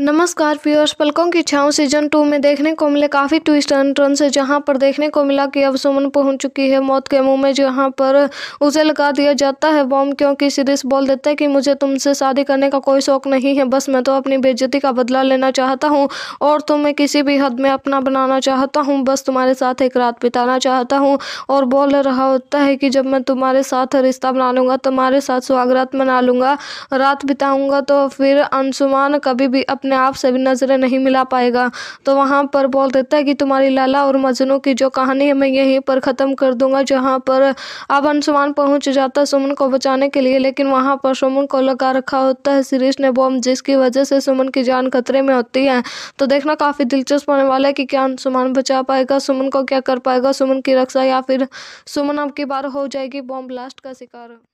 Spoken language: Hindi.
नमस्कार व्यूअर्स पलकों की छाव सीजन टू में देखने को मिले काफ़ी ट्विस्ट एंड टर्न से जहां पर देखने को मिला कि अब सुमन पहुंच चुकी है मौत के मुंह में जहां पर उसे लगा दिया जाता है बॉम्ब क्योंकि सीरीस बोल देता है कि मुझे तुमसे शादी करने का कोई शौक नहीं है बस मैं तो अपनी बेज्जती का बदला लेना चाहता हूँ और तुम्हें तो किसी भी हद में अपना बनाना चाहता हूँ बस तुम्हारे साथ एक रात बिताना चाहता हूँ और बोल रहा होता है कि जब मैं तुम्हारे साथ रिश्ता बना लूँगा तुम्हारे साथ स्वागत मना लूँगा रात बिताऊँगा तो फिर अंशुमान कभी भी अपने आप से भी नजरें नहीं मिला पाएगा तो वहाँ पर बोल देता है कि तुम्हारी लाला और मजनू की जो कहानी है मैं यहीं पर ख़त्म कर दूंगा जहाँ पर अब अंशुमान पहुँच जाता है सुमन को बचाने के लिए लेकिन वहाँ पर सुमन को लगा रखा होता है सीरीज ने बॉम्ब जिसकी वजह से सुमन की जान खतरे में होती है तो देखना काफ़ी दिलचस्प होने वाला है कि क्या अंशुमान बचा पाएगा सुमन को क्या कर पाएगा सुमन की रक्षा या फिर सुमन अब की बार हो जाएगी बॉम्ब ब्लास्ट का शिकार